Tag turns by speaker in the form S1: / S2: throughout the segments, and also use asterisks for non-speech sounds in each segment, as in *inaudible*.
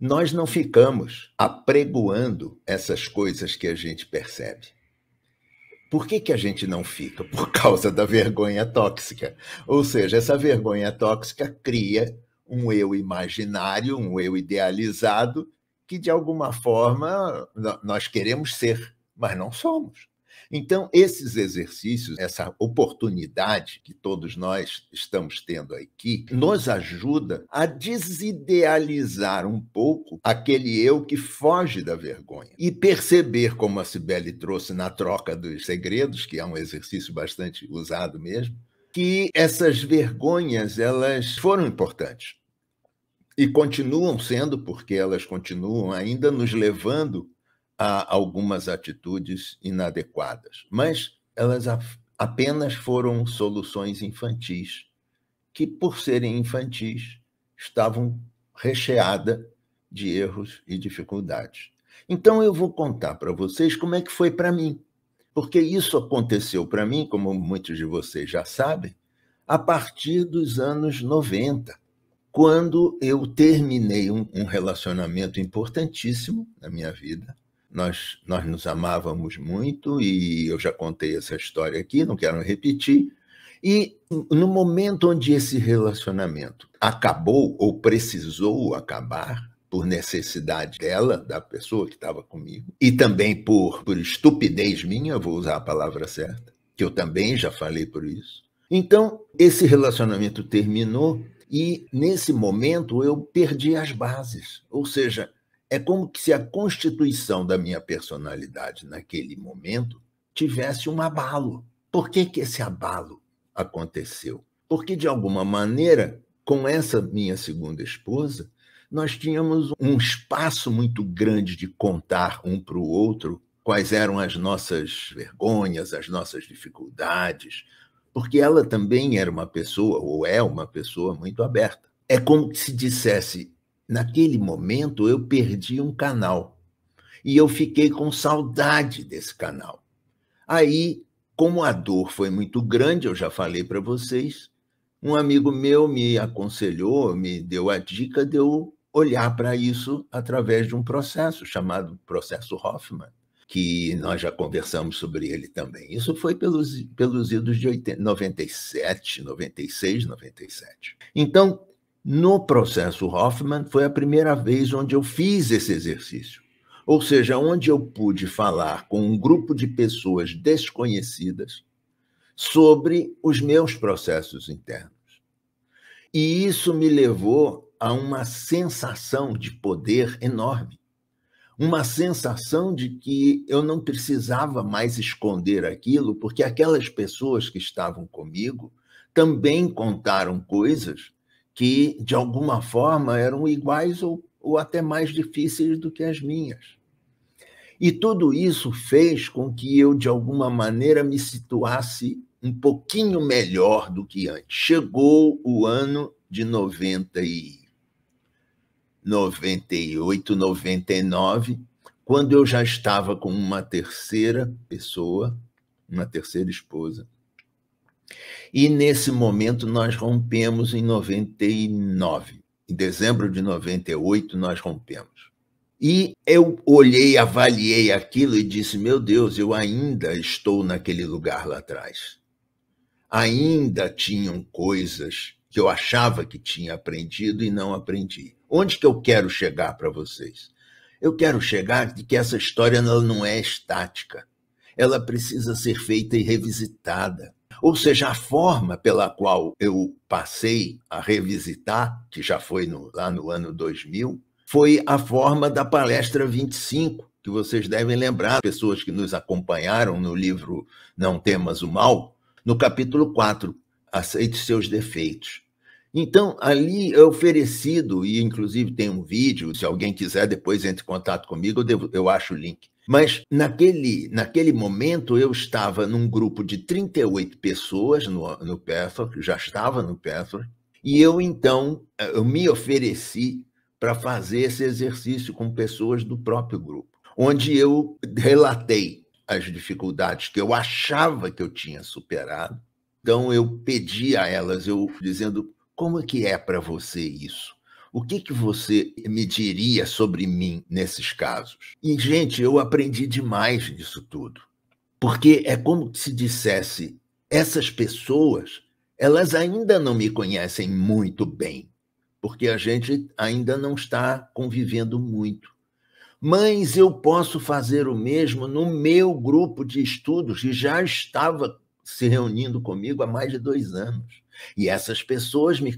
S1: nós não ficamos apregoando essas coisas que a gente percebe. Por que, que a gente não fica? Por causa da vergonha tóxica. Ou seja, essa vergonha tóxica cria um eu imaginário, um eu idealizado, que de alguma forma nós queremos ser, mas não somos. Então, esses exercícios, essa oportunidade que todos nós estamos tendo aqui, nos ajuda a desidealizar um pouco aquele eu que foge da vergonha e perceber, como a Cibele trouxe na troca dos segredos, que é um exercício bastante usado mesmo, que essas vergonhas elas foram importantes e continuam sendo, porque elas continuam ainda nos levando a algumas atitudes inadequadas, mas elas apenas foram soluções infantis, que, por serem infantis, estavam recheada de erros e dificuldades. Então eu vou contar para vocês como é que foi para mim, porque isso aconteceu para mim, como muitos de vocês já sabem, a partir dos anos 90, quando eu terminei um, um relacionamento importantíssimo na minha vida nós, nós nos amávamos muito e eu já contei essa história aqui, não quero repetir. E no momento onde esse relacionamento acabou ou precisou acabar, por necessidade dela, da pessoa que estava comigo, e também por, por estupidez minha, vou usar a palavra certa, que eu também já falei por isso. Então, esse relacionamento terminou e, nesse momento, eu perdi as bases. Ou seja, é como se a constituição da minha personalidade naquele momento tivesse um abalo. Por que, que esse abalo aconteceu? Porque, de alguma maneira, com essa minha segunda esposa, nós tínhamos um espaço muito grande de contar um para o outro quais eram as nossas vergonhas, as nossas dificuldades, porque ela também era uma pessoa, ou é uma pessoa muito aberta. É como se dissesse: naquele momento eu perdi um canal e eu fiquei com saudade desse canal. Aí, como a dor foi muito grande, eu já falei para vocês, um amigo meu me aconselhou, me deu a dica de eu olhar para isso através de um processo chamado processo Hoffman, que nós já conversamos sobre ele também. Isso foi pelos, pelos idos de 97, 96, 97. Então, no processo Hoffman, foi a primeira vez onde eu fiz esse exercício. Ou seja, onde eu pude falar com um grupo de pessoas desconhecidas sobre os meus processos internos. E isso me levou a uma sensação de poder enorme. Uma sensação de que eu não precisava mais esconder aquilo, porque aquelas pessoas que estavam comigo também contaram coisas que, de alguma forma, eram iguais ou, ou até mais difíceis do que as minhas. E tudo isso fez com que eu, de alguma maneira, me situasse um pouquinho melhor do que antes. Chegou o ano de 90 e 98, 99, quando eu já estava com uma terceira pessoa, uma terceira esposa, e nesse momento nós rompemos em 99. Em dezembro de 98 nós rompemos. E eu olhei, avaliei aquilo e disse: meu Deus, eu ainda estou naquele lugar lá atrás. Ainda tinham coisas que eu achava que tinha aprendido e não aprendi. Onde que eu quero chegar para vocês? Eu quero chegar de que essa história não é estática. Ela precisa ser feita e revisitada ou seja, a forma pela qual eu passei a revisitar, que já foi no, lá no ano 2000, foi a forma da palestra 25, que vocês devem lembrar, pessoas que nos acompanharam no livro Não Temas o Mal, no capítulo 4, Aceite Seus Defeitos. Então, ali é oferecido, e inclusive tem um vídeo, se alguém quiser, depois entre em contato comigo, eu, devo, eu acho o link. Mas naquele, naquele momento eu estava num grupo de 38 pessoas no, no Pathwork, já estava no Pathwork, e eu então eu me ofereci para fazer esse exercício com pessoas do próprio grupo, onde eu relatei as dificuldades que eu achava que eu tinha superado. Então eu pedi a elas, eu dizendo como é que é para você isso? O que, que você me diria sobre mim nesses casos? E, gente, eu aprendi demais disso tudo. Porque é como se dissesse: essas pessoas, elas ainda não me conhecem muito bem, porque a gente ainda não está convivendo muito. Mas eu posso fazer o mesmo no meu grupo de estudos, que já estava se reunindo comigo há mais de dois anos. E essas pessoas me,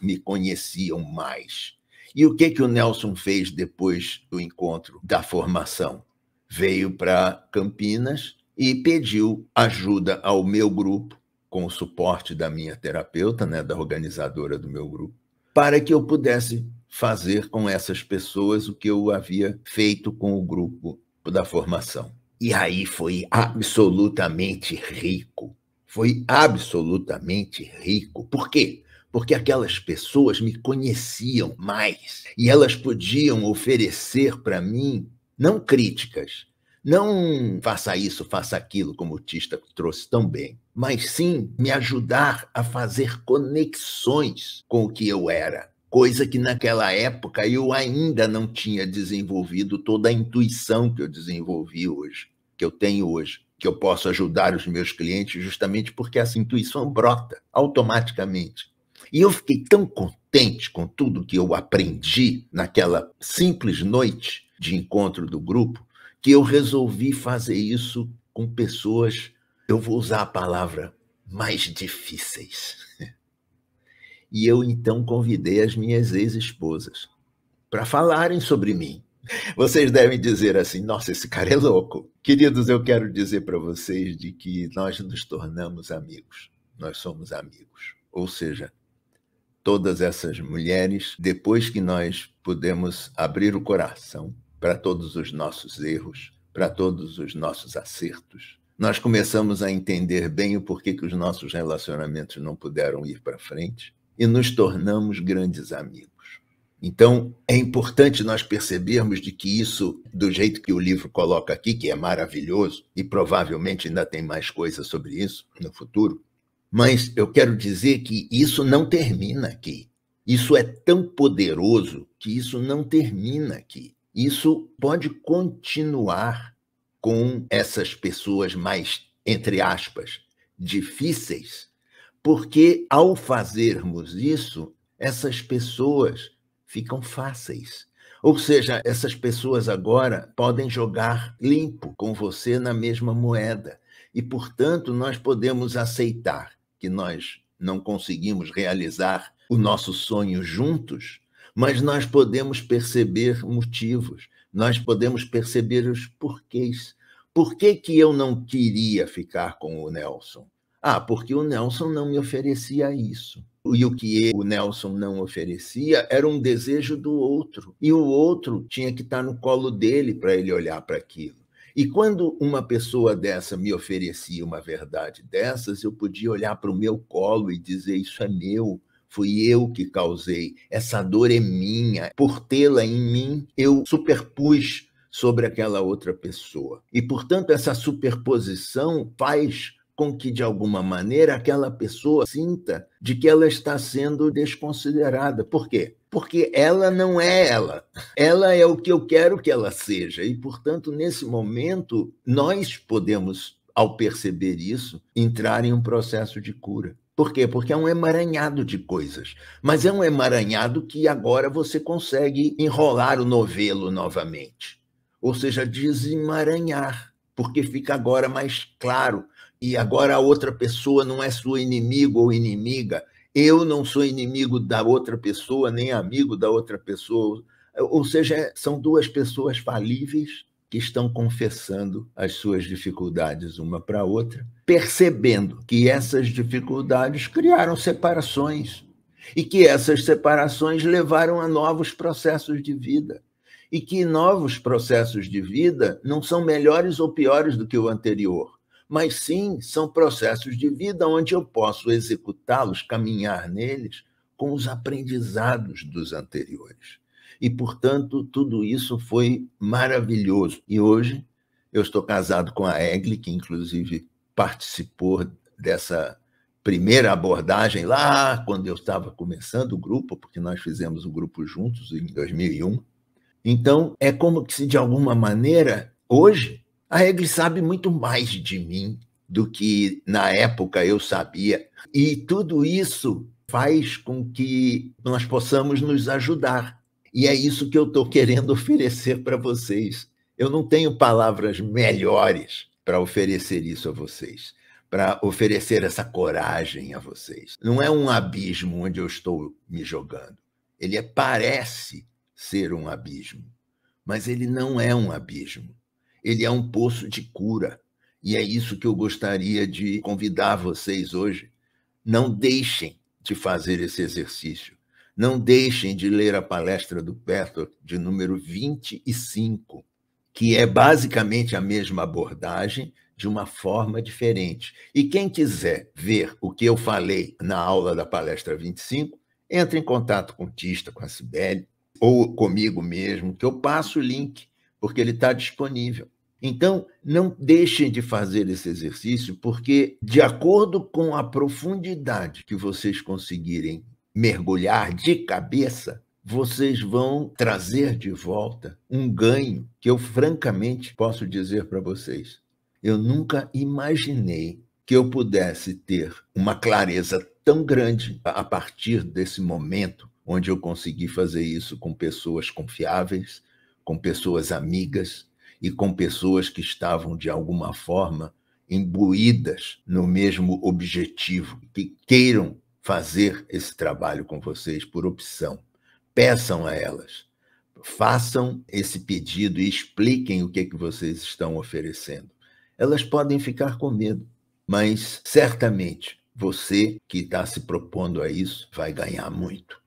S1: me conheciam mais. E o que, que o Nelson fez depois do encontro da formação? Veio para Campinas e pediu ajuda ao meu grupo, com o suporte da minha terapeuta, né, da organizadora do meu grupo, para que eu pudesse fazer com essas pessoas o que eu havia feito com o grupo da formação. E aí foi absolutamente rico, foi absolutamente rico. Por quê? Porque aquelas pessoas me conheciam mais e elas podiam oferecer para mim não críticas, não faça isso, faça aquilo, como o Tista trouxe tão bem, mas sim me ajudar a fazer conexões com o que eu era, coisa que naquela época eu ainda não tinha desenvolvido toda a intuição que eu desenvolvi hoje, que eu tenho hoje que eu posso ajudar os meus clientes, justamente porque essa intuição brota automaticamente. E eu fiquei tão contente com tudo que eu aprendi naquela simples noite de encontro do grupo, que eu resolvi fazer isso com pessoas, eu vou usar a palavra, mais difíceis. *laughs* E eu então convidei as minhas ex-esposas para falarem sobre mim. Vocês devem dizer assim: nossa, esse cara é louco. Queridos, eu quero dizer para vocês de que nós nos tornamos amigos. Nós somos amigos. Ou seja, todas essas mulheres, depois que nós podemos abrir o coração para todos os nossos erros, para todos os nossos acertos, nós começamos a entender bem o porquê que os nossos relacionamentos não puderam ir para frente e nos tornamos grandes amigos. Então, é importante nós percebermos de que isso, do jeito que o livro coloca aqui, que é maravilhoso, e provavelmente ainda tem mais coisas sobre isso no futuro, mas eu quero dizer que isso não termina aqui. Isso é tão poderoso que isso não termina aqui. Isso pode continuar com essas pessoas mais, entre aspas, difíceis, porque ao fazermos isso, essas pessoas ficam fáceis. Ou seja, essas pessoas agora podem jogar limpo com você na mesma moeda. E, portanto, nós podemos aceitar que nós não conseguimos realizar o nosso sonho juntos, mas nós podemos perceber motivos, nós podemos perceber os porquês. Por que, que eu não queria ficar com o Nelson? Ah, porque o Nelson não me oferecia isso. E o que o Nelson não oferecia era um desejo do outro. E o outro tinha que estar no colo dele para ele olhar para aquilo. E quando uma pessoa dessa me oferecia uma verdade dessas, eu podia olhar para o meu colo e dizer: Isso é meu, fui eu que causei, essa dor é minha. Por tê-la em mim, eu superpus sobre aquela outra pessoa. E, portanto, essa superposição faz com que, de alguma maneira, aquela pessoa sinta de que ela está sendo desconsiderada. Por quê? Porque ela não é ela. Ela é o que eu quero que ela seja. E, portanto, nesse momento, nós podemos, ao perceber isso, entrar em um processo de cura. Por quê? Porque é um emaranhado de coisas. Mas é um emaranhado que agora você consegue enrolar o novelo novamente. Ou seja, desemaranhar, porque fica agora mais claro e agora a outra pessoa não é sua inimigo ou inimiga. Eu não sou inimigo da outra pessoa, nem amigo da outra pessoa. Ou seja, são duas pessoas falíveis que estão confessando as suas dificuldades uma para a outra, percebendo que essas dificuldades criaram separações e que essas separações levaram a novos processos de vida e que novos processos de vida não são melhores ou piores do que o anterior mas sim são processos de vida onde eu posso executá-los, caminhar neles com os aprendizados dos anteriores. E, portanto, tudo isso foi maravilhoso. E hoje eu estou casado com a Egli, que inclusive participou dessa primeira abordagem lá, quando eu estava começando o grupo, porque nós fizemos o grupo juntos em 2001. Então, é como que se de alguma maneira, hoje, a Hegel sabe muito mais de mim do que na época eu sabia. E tudo isso faz com que nós possamos nos ajudar. E é isso que eu estou querendo oferecer para vocês. Eu não tenho palavras melhores para oferecer isso a vocês, para oferecer essa coragem a vocês. Não é um abismo onde eu estou me jogando. Ele é, parece ser um abismo, mas ele não é um abismo ele é um poço de cura. E é isso que eu gostaria de convidar vocês hoje. Não deixem de fazer esse exercício. Não deixem de ler a palestra do Petor de número 25, que é basicamente a mesma abordagem de uma forma diferente. E quem quiser ver o que eu falei na aula da palestra 25, entre em contato com o Tista, com a Sibeli, ou comigo mesmo, que eu passo o link, porque ele está disponível. Então, não deixem de fazer esse exercício, porque, de acordo com a profundidade que vocês conseguirem mergulhar de cabeça, vocês vão trazer de volta um ganho que eu, francamente, posso dizer para vocês. Eu nunca imaginei que eu pudesse ter uma clareza tão grande a partir desse momento onde eu consegui fazer isso com pessoas confiáveis, com pessoas amigas, e com pessoas que estavam, de alguma forma, imbuídas no mesmo objetivo, que queiram fazer esse trabalho com vocês por opção. Peçam a elas, façam esse pedido e expliquem o que, é que vocês estão oferecendo. Elas podem ficar com medo, mas certamente você que está se propondo a isso vai ganhar muito.